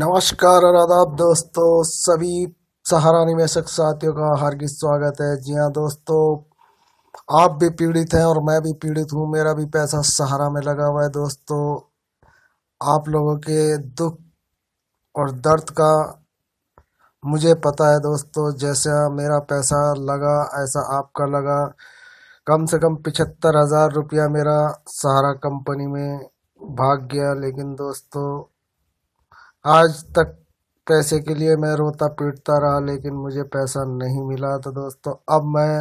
नमस्कार आदाब दोस्तों सभी सहारा निवेशक साथियों का हार्दिक स्वागत है जी हाँ दोस्तों आप भी पीड़ित हैं और मैं भी पीड़ित हूँ मेरा भी पैसा सहारा में लगा हुआ है दोस्तों आप लोगों के दुख और दर्द का मुझे पता है दोस्तों जैसा मेरा पैसा लगा ऐसा आपका लगा कम से कम पिछहत्तर हज़ार रुपया मेरा सहारा कंपनी में भाग गया लेकिन दोस्तों आज तक पैसे के लिए मैं रोता पीटता रहा लेकिन मुझे पैसा नहीं मिला तो दोस्तों अब मैं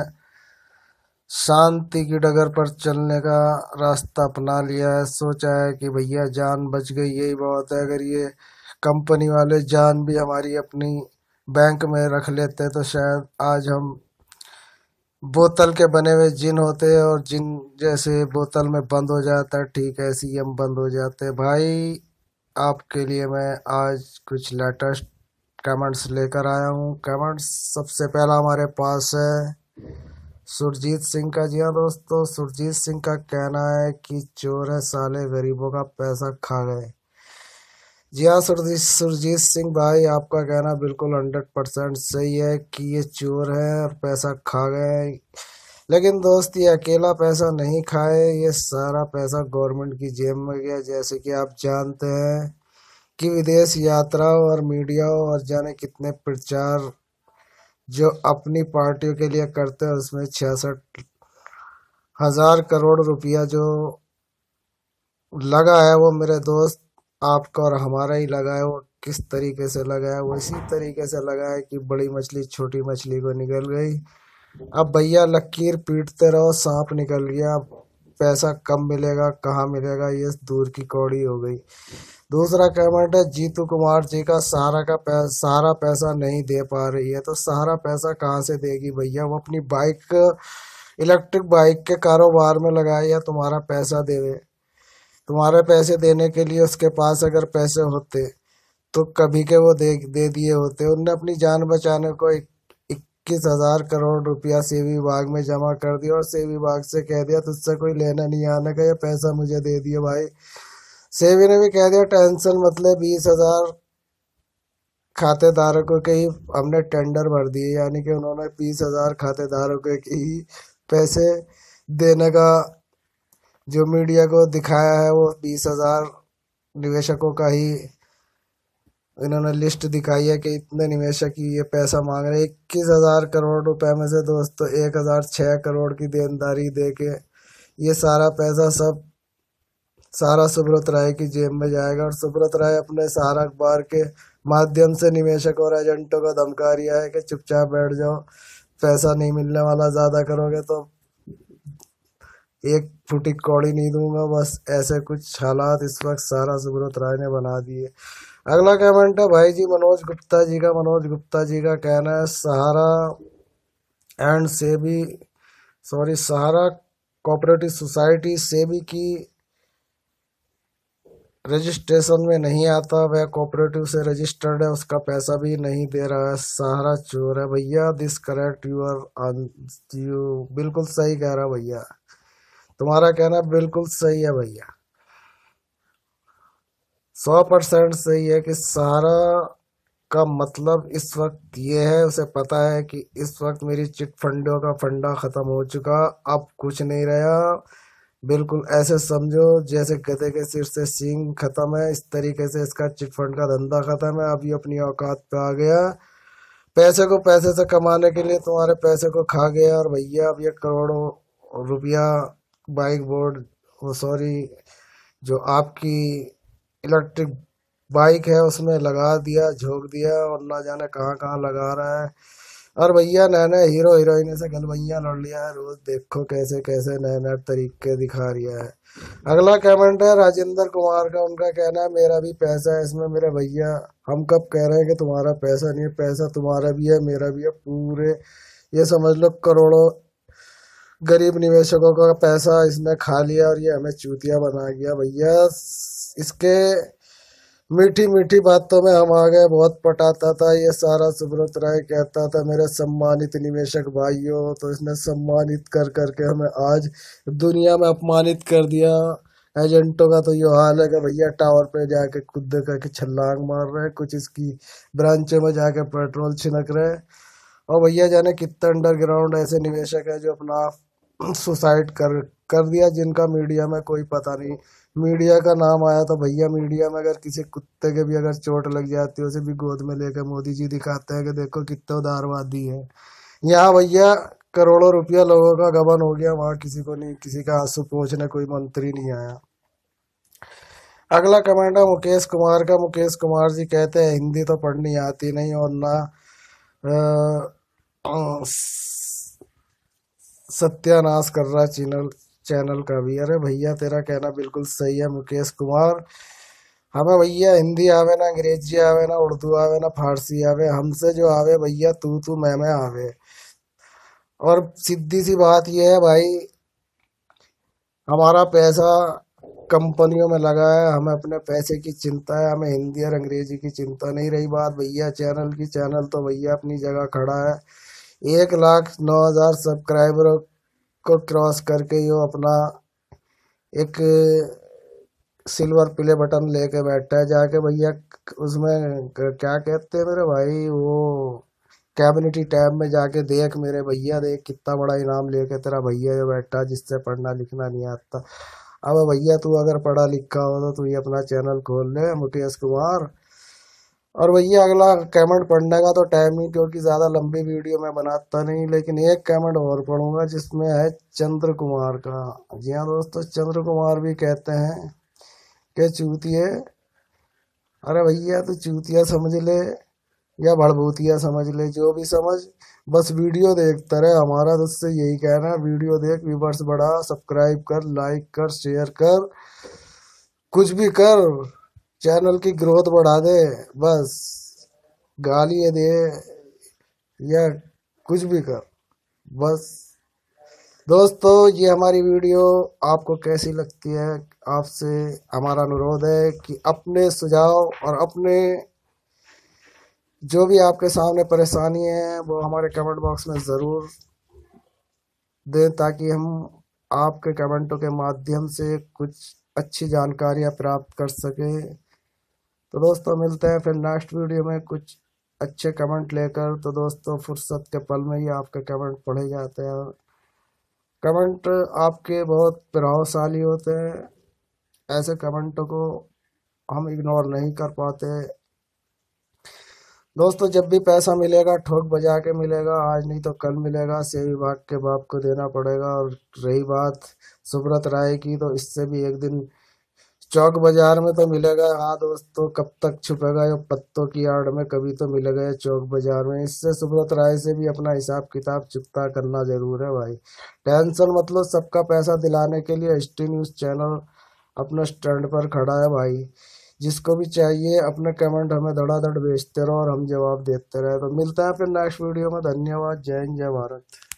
शांति की डगर पर चलने का रास्ता अपना लिया है सोचा है कि भैया जान बच गई यही बहुत है अगर ये कंपनी वाले जान भी हमारी अपनी बैंक में रख लेते तो शायद आज हम बोतल के बने हुए जिन होते हैं और जिन जैसे बोतल में बंद हो जाता है ठीक ही हम बंद हो जाते भाई आपके लिए मैं आज कुछ लेटेस्ट कमेंट्स लेकर आया हूँ कमेंट्स सबसे पहला हमारे पास है सुरजीत सिंह का जी हाँ दोस्तों सुरजीत सिंह का कहना है कि चोर है साले गरीबों का पैसा खा गए जी हाँ सुरजीत सुरजीत सिंह भाई आपका कहना बिल्कुल हंड्रेड परसेंट सही है कि ये चोर है और पैसा खा गए लेकिन दोस्त ये अकेला पैसा नहीं खाए ये सारा पैसा गवर्नमेंट की जेब में गया जैसे कि आप जानते हैं कि विदेश यात्राओं और मीडियाओं और जाने कितने प्रचार जो अपनी पार्टियों के लिए करते हैं उसमें छियासठ हज़ार करोड़ रुपया जो लगा है वो मेरे दोस्त आपका और हमारा ही लगा है वो किस तरीके से लगा है वो इसी तरीके से लगा है कि बड़ी मछली छोटी मछली को निकल गई अब भैया लकीर पीटते रहो सांप निकल गया पैसा कम मिलेगा कहाँ मिलेगा ये दूर की कौड़ी हो गई दूसरा कमेंट है जीतू कुमार जी का सारा का पैसा सारा पैसा नहीं दे पा रही है तो सारा पैसा कहाँ से देगी भैया वो अपनी बाइक इलेक्ट्रिक बाइक के कारोबार में लगाए या तुम्हारा पैसा देवे तुम्हारे पैसे देने के लिए उसके पास अगर पैसे होते तो कभी के वो दे दे दिए होते उनने अपनी जान बचाने को एक इक्कीस हजार करोड़ रुपया सी विभाग में जमा कर दिया और सी विभाग से कह दिया तुझसे कोई लेना नहीं आने का ये पैसा मुझे दे दिए भाई सेवी ने भी कह दिया टेंशन मतलब बीस हजार खातेदारों के ही हमने टेंडर भर दिए यानी कि उन्होंने बीस हजार खातेदारों के ही पैसे देने का जो मीडिया को दिखाया है वो बीस हजार निवेशकों का ही इन्होंने लिस्ट दिखाई है कि इतने निवेशक ये पैसा मांग रहे हैं इक्कीस हज़ार करोड़ रुपए में से दोस्तों एक हज़ार छः करोड़ की देनदारी दे के ये सारा पैसा सब सारा सुब्रत राय की जेब में जाएगा और सुब्रत राय अपने सारा अखबार के माध्यम से निवेशक और एजेंटों को धमका रहा है कि चुपचाप बैठ जाओ पैसा नहीं मिलने वाला ज़्यादा करोगे तो एक फुटी कौड़ी नहीं दूंगा बस ऐसे कुछ हालात इस वक्त सारा सुब्रत राय ने बना दिए अगला कमेंट है भाई जी मनोज गुप्ता जी का मनोज गुप्ता जी का कहना है Sahara and SEBI sorry Sahara cooperative society SEBI की रजिस्ट्रेशन में नहीं आता वह कोऑपरेटिव से रजिस्टर्ड है उसका पैसा भी नहीं दे रहा है सहारा चोर है भैया दिस करेक्ट यूर यू बिल्कुल सही कह रहा भैया तुम्हारा कहना बिल्कुल सही है भैया सौ परसेंट सही है कि सारा का मतलब इस वक्त ये है उसे पता है कि इस वक्त मेरी चिट फंडों का फंडा ख़त्म हो चुका अब कुछ नहीं रहा बिल्कुल ऐसे समझो जैसे गधे के सिर से सींग ख़त्म है इस तरीके से इसका चिट फंड का धंधा ख़त्म है अभी अपनी औकात पे आ गया पैसे को पैसे से कमाने के लिए तुम्हारे पैसे को खा गया और भैया अब ये करोड़ों रुपया बाइक बोर्ड सॉरी जो आपकी इलेक्ट्रिक बाइक है उसमें लगा दिया झोंक दिया और ना जाने कहाँ कहाँ लगा रहा है और भैया नए नए हीरो हीरोइन से गलबैया लड़ लिया है रोज देखो कैसे कैसे नए नए तरीके दिखा रहा है अगला कमेंट है राजेंद्र कुमार का उनका कहना है मेरा भी पैसा है इसमें मेरे भैया हम कब कह रहे हैं कि तुम्हारा पैसा नहीं है पैसा तुम्हारा भी है मेरा भी है पूरे ये समझ लो करोड़ों गरीब निवेशकों का पैसा इसने खा लिया और ये हमें चूतिया बना गया भैया इसके मीठी मीठी बातों में हम आ गए बहुत पटाता था ये सारा सुब्रत राय कहता था मेरे सम्मानित निवेशक भाइयों तो इसने सम्मानित कर करके हमें आज दुनिया में अपमानित कर दिया एजेंटों का तो ये हाल है कि भैया टावर पे जाके खुद करके छलांग मार रहे हैं कुछ इसकी ब्रांचों में जाके पेट्रोल छिनक रहे हैं और भैया जाने कितने अंडरग्राउंड ऐसे निवेशक है जो अपना सुसाइड कर कर दिया जिनका मीडिया में कोई पता नहीं मीडिया का नाम आया तो भैया मीडिया में अगर किसी कुत्ते के भी अगर चोट लग जाती है उसे भी गोद में लेकर मोदी जी दिखाते हैं कि देखो कितने उदारवादी है यहाँ भैया करोड़ों रुपया लोगों का गबन हो गया वहाँ किसी को नहीं किसी का आंसू पहुँचने कोई मंत्री नहीं आया अगला कमेंट है मुकेश कुमार का मुकेश कुमार जी कहते हैं हिंदी तो पढ़नी आती नहीं और ना सत्यानाश कर रहा चैनल चैनल का भी अरे भैया तेरा कहना बिल्कुल सही है मुकेश कुमार हमें हाँ भैया हिंदी आवे ना अंग्रेजी आवे ना उर्दू आवे ना फारसी आवे हमसे जो आवे भैया तू तू मैं मैं आवे और सीधी सी बात यह है भाई हमारा पैसा कंपनियों में लगा है हमें अपने पैसे की चिंता है हमें हिंदी और अंग्रेजी की चिंता नहीं रही बात भैया चैनल की चैनल तो भैया अपनी जगह खड़ा है एक लाख नौ हज़ार सब्सक्राइबरों को क्रॉस करके यो अपना एक सिल्वर प्ले बटन लेके बैठा है जाके भैया उसमें क्या कहते हैं मेरे भाई वो कैबिनेटी टैब में जाके देख मेरे भैया देख कितना बड़ा इनाम लेके तेरा भैया जो बैठा जिससे पढ़ना लिखना नहीं आता अब भैया तू अगर पढ़ा लिखा हो तो तू ये अपना चैनल खोल ले मुकेश कुमार और वही अगला कमेंट पढ़ने का तो टाइम ही क्योंकि ज़्यादा लंबी वीडियो मैं बनाता नहीं लेकिन एक कमेंट और पढ़ूंगा जिसमें है चंद्र कुमार का जी हाँ दोस्तों चंद्र कुमार भी कहते हैं कि चूतिए अरे भैया तो चूतिया समझ ले या भड़भूतिया समझ ले जो भी समझ बस वीडियो देखता रहे हमारा तो उससे यही कहना है वीडियो देख व्यूवर्स बढ़ा सब्सक्राइब कर लाइक कर शेयर कर कुछ भी कर चैनल की ग्रोथ बढ़ा दे बस गाली दे या कुछ भी कर बस दोस्तों ये हमारी वीडियो आपको कैसी लगती है आपसे हमारा अनुरोध है कि अपने सुझाव और अपने जो भी आपके सामने परेशानी है वो हमारे कमेंट बॉक्स में ज़रूर दें ताकि हम आपके कमेंटों के माध्यम से कुछ अच्छी जानकारियाँ प्राप्त कर सकें तो दोस्तों मिलते हैं फिर नेक्स्ट वीडियो में कुछ अच्छे कमेंट लेकर तो दोस्तों फुर्सत के पल में ही आपके कमेंट पढ़े जाते हैं कमेंट आपके बहुत प्रभावशाली होते हैं ऐसे कमेंट को हम इग्नोर नहीं कर पाते दोस्तों जब भी पैसा मिलेगा ठोक बजा के मिलेगा आज नहीं तो कल मिलेगा से विभाग के बाप को देना पड़ेगा और रही बात सुब्रत राय की तो इससे भी एक दिन चौक बाजार में तो मिलेगा हाँ दोस्तों तो कब तक छुपेगा ये पत्तों की आड़ में कभी तो मिलेगा ये चौक बाजार में इससे सुब्रत राय से भी अपना हिसाब किताब चुकता करना जरूर है भाई टेंशन मतलब सबका पैसा दिलाने के लिए एस न्यूज़ चैनल अपना स्टैंड पर खड़ा है भाई जिसको भी चाहिए अपने कमेंट हमें धड़ाधड़ भेजते रहो और हम जवाब देते रहे तो मिलता है फिर नेक्स्ट वीडियो में धन्यवाद जय हिंद जय भारत